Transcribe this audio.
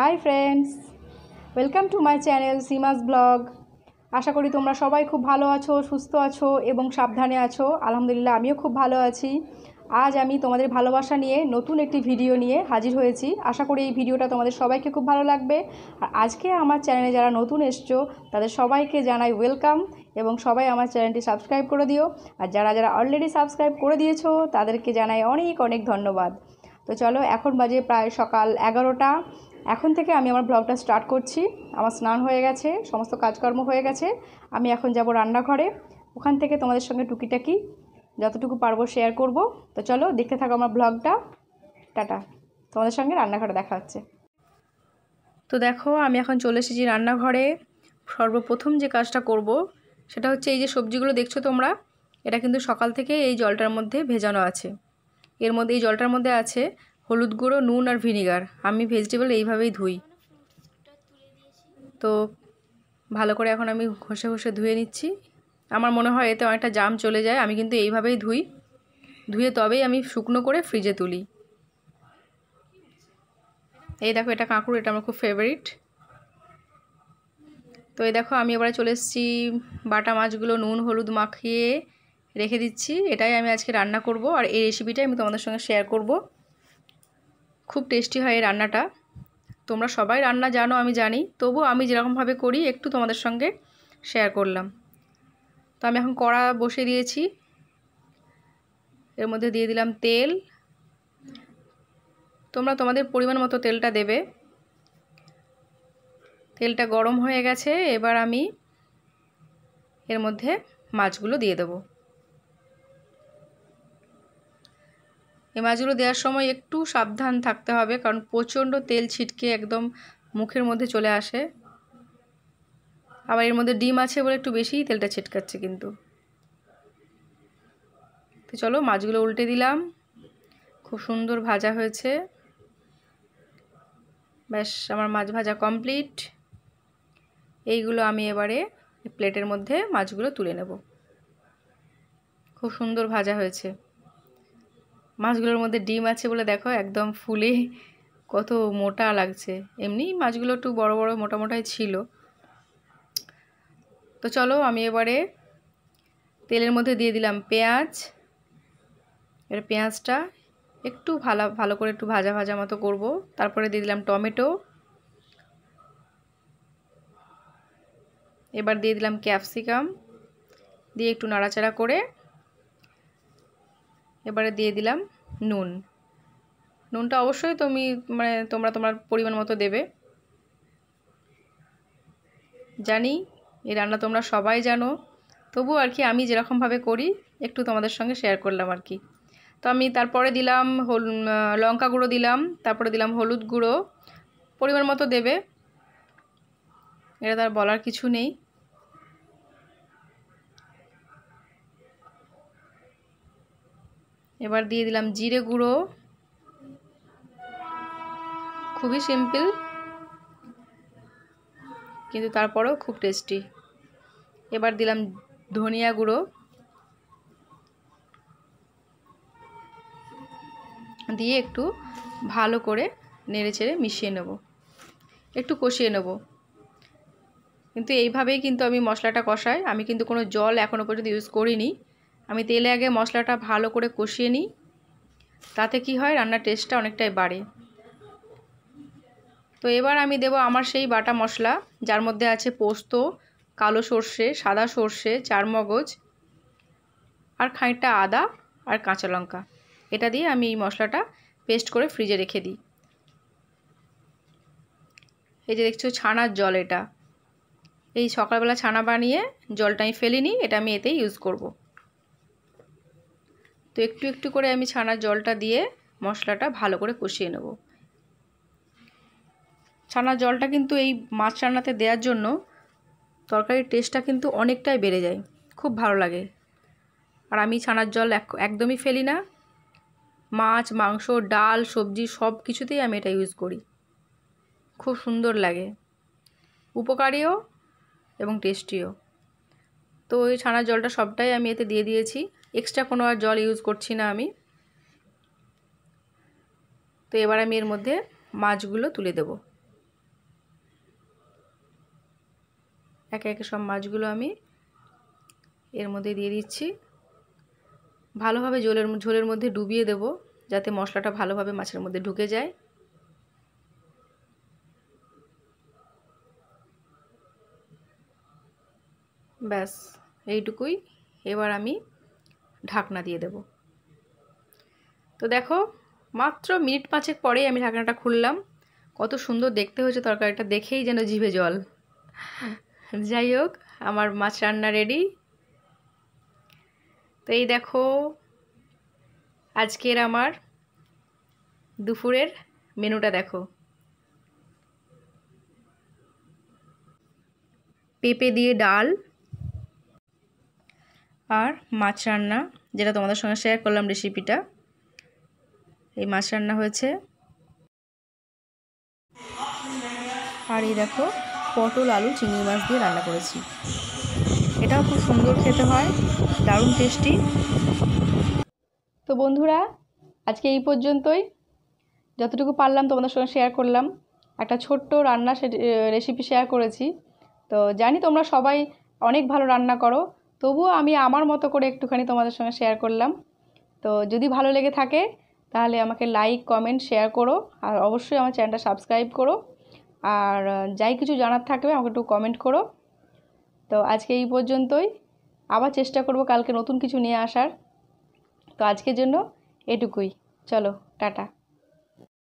high friends welcome to my channel Sima's blog আশা করি তোমরা সবাই খুব ভালো আছো সুস্থ আছো এবং সাবধানে আছো আলহামদুলিল্লাহ আমিও খুব ভালো আছি আজ আমি তোমাদের ভালোবাসা নিয়ে নতুন একটি ভিডিও নিয়ে হাজির হয়েছি আশা করি এই ভিডিওটা তোমাদের সবাইকে খুব ভালো লাগবে আর আজকে আমার চ্যানেলে যারা নতুন এসছো তাদের সবাইকে জানাই ওয়েলকাম এবং সবাই আমার চ্যানেলটি সাবস্ক্রাইব করে দিও আর যারা যারা অলরেডি সাবস্ক্রাইব করে দিয়েছো তাদেরকে জানাই অনেক অনেক ধন্যবাদ তো চলো এখন বাজে প্রায় সকাল এগারোটা এখন থেকে আমি আমার ব্লগটা স্টার্ট করছি আমার স্নান হয়ে গেছে সমস্ত কাজকর্ম হয়ে গেছে আমি এখন যাব রান্নাঘরে ওখান থেকে তোমাদের সঙ্গে টুকিটাকি যতটুকু পারবো শেয়ার করব তো চলো দেখতে থাকো আমার ব্লগটা টাটা তোমাদের সঙ্গে রান্নাঘরে দেখা হচ্ছে তো দেখো আমি এখন চলে এসেছি রান্নাঘরে সর্বপ্রথম যে কাজটা করব সেটা হচ্ছে এই যে সবজিগুলো দেখছো তোমরা এটা কিন্তু সকাল থেকে এই জলটার মধ্যে ভেজানো আছে এর মধ্যে এই জলটার মধ্যে আছে হলুদ গুঁড়ো নুন আর ভিনিগার আমি ভেজিটেবল এইভাবেই ধুই তো ভালো করে এখন আমি ঘষে ঘষে ধুয়ে নিচ্ছি আমার মনে হয় এতে অনেকটা জাম চলে যায় আমি কিন্তু এইভাবেই ধুই ধুয়ে তবেই আমি শুকনো করে ফ্রিজে তুলি এই দেখো এটা কাঁকুর এটা আমার খুব ফেভারিট তো এই দেখো আমি এবারে চলে এসেছি বাটা মাছগুলো নুন হলুদ মাখিয়ে রেখে দিচ্ছি এটাই আমি আজকে রান্না করব আর এই রেসিপিটাই আমি তোমাদের সঙ্গে শেয়ার করবো খুব টেস্টি হয় এই রান্নাটা তোমরা সবাই রান্না জানো আমি জানি তবু আমি যেরকমভাবে করি একটু তোমাদের সঙ্গে শেয়ার করলাম তো আমি এখন কড়া বসে দিয়েছি এর মধ্যে দিয়ে দিলাম তেল তোমরা তোমাদের পরিমাণ মতো তেলটা দেবে তেলটা গরম হয়ে গেছে এবার আমি এর মধ্যে মাছগুলো দিয়ে দেবো এই মাছগুলো দেওয়ার সময় একটু সাবধান থাকতে হবে কারণ প্রচণ্ড তেল ছিটকে একদম মুখের মধ্যে চলে আসে আবার এর মধ্যে ডিম আছে বলে একটু বেশিই তেলটা ছিটকাচ্ছে কিন্তু তো চলো মাছগুলো উল্টে দিলাম খুব সুন্দর ভাজা হয়েছে ব্যাস আমার মাছ ভাজা কমপ্লিট এইগুলো আমি এবারে প্লেটের মধ্যে মাছগুলো তুলে নেব খুব সুন্দর ভাজা হয়েছে মাছগুলোর মধ্যে ডিম আছে বলে দেখো একদম ফুলে কত মোটা লাগছে এমনি মাছগুলো একটু বড় বড় মোটা মোটাই ছিল তো চলো আমি এবারে তেলের মধ্যে দিয়ে দিলাম পেঁয়াজ এবার পেঁয়াজটা একটু ভালো ভালো করে একটু ভাজা ভাজা মতো করব তারপরে দিয়ে দিলাম টমেটো এবার দিয়ে দিলাম ক্যাপসিকাম দিয়ে একটু নাড়াচাড়া করে এবারে দিয়ে দিলাম নুন নুনটা অবশ্যই তুমি মানে তোমরা তোমার পরিমাণ মতো দেবে জানি এই রান্না তোমরা সবাই জানো তবু আর কি আমি যেরকমভাবে করি একটু তোমাদের সঙ্গে শেয়ার করলাম আর কি তো আমি তারপরে দিলাম হল লঙ্কা গুঁড়ো দিলাম তারপরে দিলাম হলুদ গুঁড়ো পরিমাণ মতো দেবে এটা তার বলার কিছু নেই এবার দিয়ে দিলাম জিরে গুঁড়ো খুবই সিম্পল কিন্তু তারপরেও খুব টেস্টি এবার দিলাম ধনিয়া গুঁড়ো দিয়ে একটু ভালো করে নেড়ে চেড়ে মিশিয়ে নেব একটু কষিয়ে নেব কিন্তু এইভাবেই কিন্তু আমি মশলাটা কষাই আমি কিন্তু কোনো জল এখনও পর্যন্ত ইউজ করিনি আমি তেলে আগে মশলাটা ভালো করে কষিয়ে নিই তাতে কি হয় রান্নার টেস্টটা অনেকটাই বাড়ে তো এবার আমি দেব আমার সেই বাটা মশলা যার মধ্যে আছে পোস্ত কালো সর্ষে সাদা সর্ষে চারমগজ আর খানিকটা আদা আর কাঁচা লঙ্কা এটা দিয়ে আমি এই মশলাটা পেস্ট করে ফ্রিজে রেখে দিই এই যে দেখছো ছানার জল এটা এই সকালবেলা ছানা বানিয়ে জলটা আমি ফেলিনি এটা আমি এতেই ইউজ করবো তো একটু একটু করে আমি ছানার জলটা দিয়ে মশলাটা ভালো করে কষিয়ে নেব ছানার জলটা কিন্তু এই মাছ রান্নাতে দেওয়ার জন্য তরকারির টেস্টটা কিন্তু অনেকটাই বেড়ে যায় খুব ভালো লাগে আর আমি ছানার জল একদমই ফেলি না মাছ মাংস ডাল সবজি সব কিছুতেই আমি এটা ইউজ করি খুব সুন্দর লাগে উপকারীও এবং টেস্টিও তো ওই ছানার জলটা সবটাই আমি এতে দিয়ে দিয়েছি এক্সট্রা কোনো আর জল ইউজ করছি না আমি তো এবার আমি এর মধ্যে মাছগুলো তুলে দেব একে একে সব মাছগুলো আমি এর মধ্যে দিয়ে দিচ্ছি ভালোভাবে জলের ঝোলের মধ্যে ডুবিয়ে দেব যাতে মশলাটা ভালোভাবে মাছের মধ্যে ঢুকে যায় ব্যাস এইটুকুই এবার আমি ঢাকনা দিয়ে দেব তো দেখো মাত্র মিনিট পাঁচেক পরেই আমি ঢাকনাটা খুললাম কত সুন্দর দেখতে হয়েছে তরকারিটা দেখেই যেন জিভে জল যাই হোক আমার মাছ রান্না রেডি তো এই দেখো আজকের আমার দুপুরের মেনুটা দেখো পেঁপে দিয়ে ডাল আর মাছ রান্না যেটা তোমাদের সঙ্গে শেয়ার করলাম রেসিপিটা এই মাছ রান্না হয়েছে আর এই দেখো পটল আলু চিংড়ি মাছ দিয়ে রান্না করেছি এটাও খুব সুন্দর খেতে হয় দারুণ টেস্টি তো বন্ধুরা আজকে এই পর্যন্তই যতটুকু পারলাম তোমাদের সঙ্গে শেয়ার করলাম একটা ছোট্ট রান্না রেসিপি শেয়ার করেছি তো জানি তোমরা সবাই অনেক ভালো রান্না করো তবুও আমি আমার মতো করে একটুখানি তোমাদের সঙ্গে শেয়ার করলাম তো যদি ভালো লেগে থাকে তাহলে আমাকে লাইক কমেন্ট শেয়ার করো আর অবশ্যই আমার চ্যানেলটা সাবস্ক্রাইব করো আর যাই কিছু জানার থাকবে আমাকে একটু কমেন্ট করো তো আজকে এই পর্যন্তই আবার চেষ্টা করব কালকে নতুন কিছু নিয়ে আসার তো আজকের জন্য এটুকুই চলো টাটা